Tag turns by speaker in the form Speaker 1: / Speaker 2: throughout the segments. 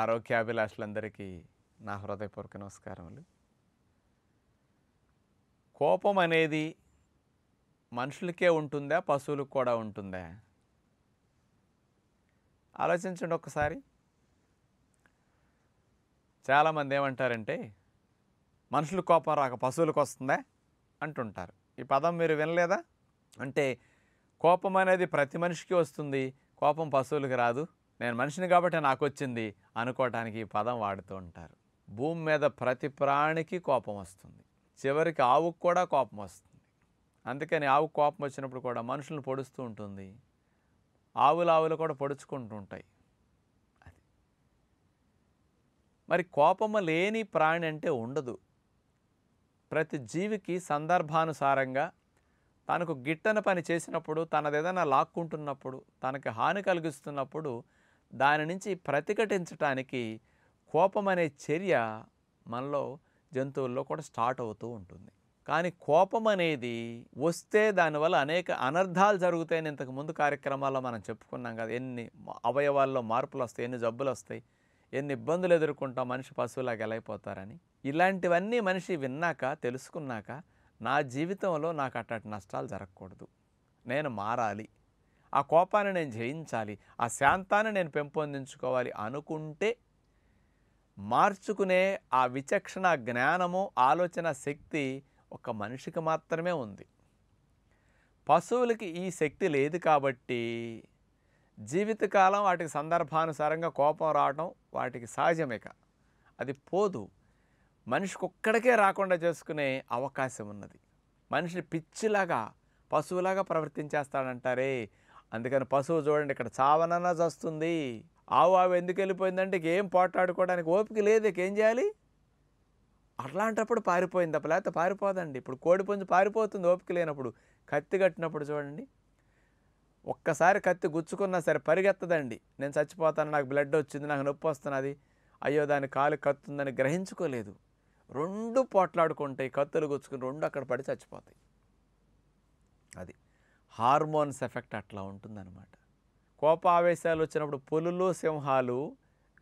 Speaker 1: ఆరోగ్యాభిలాషులందరికీ నా హృదయపూర్వక నమస్కారములు కోపం అనేది మనుషులకే ఉంటుందా పశువులకు కూడా ఉంటుందా ఆలోచించండి ఒక్కసారి చాలామంది ఏమంటారంటే మనుషులు కోపం రాక పశువులకు వస్తుందా అంటుంటారు ఈ పదం మీరు వినలేదా అంటే కోపం అనేది ప్రతి మనిషికి వస్తుంది కోపం పశువులకు రాదు నేను మనిషిని కాబట్టి నాకు వచ్చింది అనుకోవటానికి ఈ పదం వాడుతూ ఉంటారు భూమి మీద ప్రతి ప్రాణికి కోపం వస్తుంది చివరికి ఆవుకు కూడా కోపం వస్తుంది అందుకని ఆవు కోపం వచ్చినప్పుడు కూడా మనుషులను పొడుస్తూ ఉంటుంది ఆవులు ఆవులు కూడా పొడుచుకుంటూ ఉంటాయి అది మరి కోపము లేని ప్రాణి అంటే ఉండదు ప్రతి జీవికి సందర్భానుసారంగా తనకు గిట్టన పని చేసినప్పుడు తనదేదైనా లాక్కుంటున్నప్పుడు తనకి హాని కలిగిస్తున్నప్పుడు దాని నుంచి ప్రతిఘటించటానికి కోపం అనే చర్య మనలో జంతువుల్లో కూడా స్టార్ట్ అవుతూ ఉంటుంది కానీ కోపం అనేది వస్తే దానివల్ల అనేక అనర్థాలు జరుగుతాయని ఇంతకు ముందు కార్యక్రమాల్లో మనం చెప్పుకున్నాం కదా ఎన్ని అవయవాల్లో మార్పులు వస్తాయి ఎన్ని జబ్బులు వస్తాయి ఎన్ని ఇబ్బందులు ఎదుర్కొంటాం మనిషి పశువులాగా అయిపోతారని ఇలాంటివన్నీ మనిషి విన్నాక తెలుసుకున్నాక నా జీవితంలో నాకు అట్టటి నష్టాలు జరగకూడదు నేను మారాలి ఆ కోపాన్ని నేను జయించాలి ఆ శాంతాన్ని నేను పెంపొందించుకోవాలి అనుకుంటే మార్చుకునే ఆ విచక్షణ జ్ఞానము ఆలోచన శక్తి ఒక మనిషికి మాత్రమే ఉంది పశువులకి ఈ శక్తి లేదు కాబట్టి జీవితకాలం వాటికి సందర్భానుసారంగా కోపం రావడం వాటికి సహజమేక అది పోదు మనిషికి ఒక్కడికే రాకుండా చేసుకునే అవకాశం ఉన్నది మనిషిని పిచ్చిలాగా పశువులాగా ప్రవర్తించేస్తాడంటారే అందుకని పశువు చూడండి ఇక్కడ చావనన్నా చస్తుంది ఆవు ఆవు ఎందుకు వెళ్ళిపోయిందంటే ఏం పోట్లాడుకోవడానికి ఓపిక లేదు ఏం చేయాలి అట్లాంటప్పుడు పారిపోయింది అప్పుడు లేకపోతే పారిపోదండి ఇప్పుడు కోడి పుంజు పారిపోతుంది ఓపిక లేనప్పుడు కత్తి కట్టినప్పుడు చూడండి ఒక్కసారి కత్తి గుచ్చుకున్నా సరే పరిగెత్తదండి నేను చచ్చిపోతాను నాకు బ్లడ్ వచ్చింది నాకు నొప్పి వస్తున్నది అయ్యో దాని కాలు కత్తుందని గ్రహించుకోలేదు రెండు పోట్లాడుకుంటాయి కత్తులు గుచ్చుకుని రెండు అక్కడ పడి చచ్చిపోతాయి అది హార్మోన్స్ ఎఫెక్ట్ అట్లా ఉంటుందన్నమాట కోపావేశాలు వచ్చినప్పుడు పులులు సింహాలు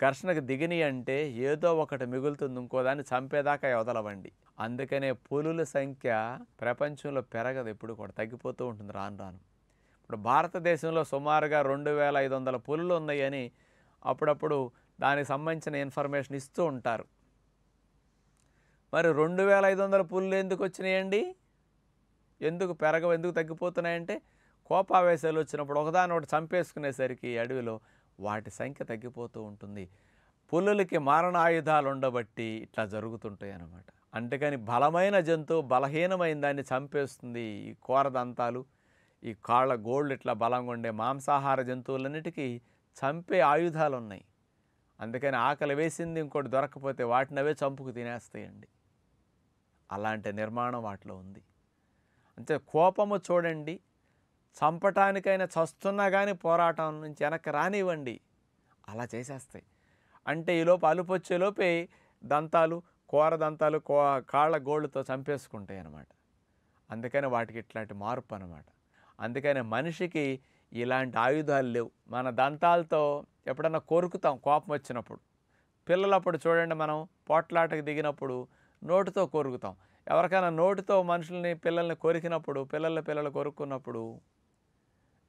Speaker 1: ఘర్షణకు దిగిని అంటే ఏదో ఒకటి మిగులుతుంది ఇంకోదాన్ని చంపేదాకా వదలవండి అందుకనే పులుల సంఖ్య ప్రపంచంలో పెరగదు ఎప్పుడు కూడా తగ్గిపోతూ ఉంటుంది రాను రాను ఇప్పుడు భారతదేశంలో సుమారుగా రెండు వేల ఐదు వందల పులులు ఉన్నాయని అప్పుడప్పుడు దానికి సంబంధించిన ఇన్ఫర్మేషన్ ఇస్తూ ఉంటారు మరి రెండు వేల ఐదు వందల పులులు ఎందుకు వచ్చినాయండి ఎందుకు పెరగవు ఎందుకు తగ్గిపోతున్నాయంటే కోపావేశాలు వచ్చినప్పుడు ఒకదాని ఒకటి చంపేసుకునేసరికి అడవిలో వాటి సంఖ్య తగ్గిపోతూ ఉంటుంది పులులకి ఆయుధాలు ఉండబట్టి ఇట్లా జరుగుతుంటాయి అన్నమాట అంతేకాని బలమైన జంతువు బలహీనమైన దాన్ని చంపేస్తుంది ఈ దంతాలు ఈ కాళ్ళ గోళ్ళు ఇట్లా బలంగా ఉండే మాంసాహార జంతువులన్నిటికీ చంపే ఆయుధాలు ఉన్నాయి అందుకని ఆకలి వేసింది ఇంకోటి దొరకకపోతే వాటినవే చంపుకు తినేస్తాయండి అలాంటి నిర్మాణం వాటిలో ఉంది అంటే కోపము చూడండి చంపటానికైనా చస్తున్నా కానీ పోరాటం నుంచి వెనక్కి రానివ్వండి అలా చేసేస్తాయి అంటే ఈలోపు అలుపు వచ్చేలోపే దంతాలు కూర దంతాలు కో కాళ్ళ గోళ్ళతో చంపేసుకుంటాయి అన్నమాట అందుకని వాటికి ఇట్లాంటి మార్పు అనమాట అందుకని మనిషికి ఇలాంటి ఆయుధాలు లేవు మన దంతాలతో ఎప్పుడన్నా కొరుకుతాం కోపం వచ్చినప్పుడు పిల్లలప్పుడు చూడండి మనం పోట్లాటకు దిగినప్పుడు నోటుతో కొరుకుతాం ఎవరికైనా నోటితో మనుషుల్ని పిల్లల్ని కోరికినప్పుడు పిల్లల పిల్లలు కొరుక్కున్నప్పుడు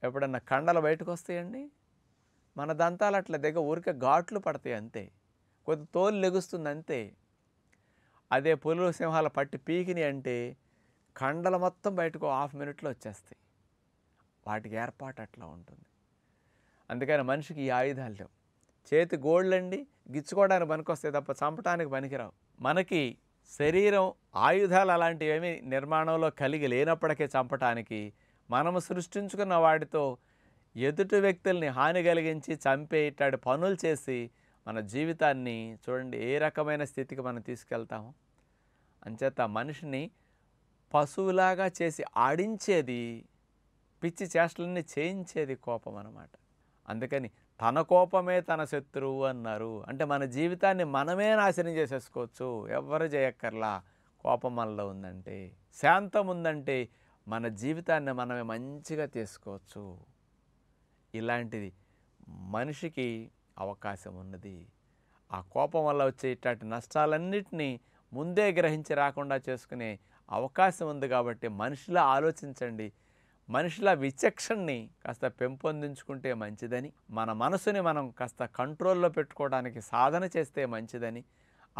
Speaker 1: ఎప్పుడన్నా కండలు బయటకు వస్తాయండి మన దంతాలు అట్లా దగ్గర ఊరికే ఘాట్లు పడతాయి అంతే కొద్ది తోలు లెగుస్తుంది అంతే అదే పులుల సింహాల పట్టి పీకిని అంటే కండలు మొత్తం బయటకు హాఫ్ మినిట్లో వచ్చేస్తాయి వాటికి ఏర్పాటు అట్లా ఉంటుంది అందుకని మనిషికి ఈ ఆయుధాలు లేవు చేతి గోళ్ళండి గిచ్చుకోవడానికి పనికొస్తాయి తప్ప చంపడానికి పనికిరావు మనకి శరీరం ఆయుధాలు అలాంటివేమీ నిర్మాణంలో కలిగి లేనప్పటికే చంపటానికి మనము సృష్టించుకున్న వాటితో ఎదుటి వ్యక్తుల్ని హాని కలిగించి చంపేటాడు పనులు చేసి మన జీవితాన్ని చూడండి ఏ రకమైన స్థితికి మనం తీసుకెళ్తాము అంచేత మనిషిని పశువులాగా చేసి ఆడించేది పిచ్చి చేష్టలన్నీ చేయించేది కోపం అన్నమాట అందుకని తన కోపమే తన శత్రువు అన్నారు అంటే మన జీవితాన్ని మనమే నాశనం చేసేసుకోవచ్చు ఎవరు చేయక్కర్లా కోపం మనలో ఉందంటే శాంతం ఉందంటే మన జీవితాన్ని మనమే మంచిగా తీసుకోవచ్చు ఇలాంటిది మనిషికి అవకాశం ఉన్నది ఆ కోపం వల్ల వచ్చే ఇట్లాంటి నష్టాలన్నింటినీ ముందే గ్రహించి రాకుండా చేసుకునే అవకాశం ఉంది కాబట్టి మనిషిలో ఆలోచించండి మనుషుల విచక్షణని కాస్త పెంపొందించుకుంటే మంచిదని మన మనసుని మనం కాస్త కంట్రోల్లో పెట్టుకోవడానికి సాధన చేస్తే మంచిదని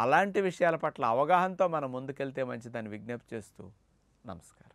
Speaker 1: అలాంటి విషయాల పట్ల అవగాహనతో మనం ముందుకెళ్తే మంచిదని విజ్ఞప్తి చేస్తూ నమస్కారం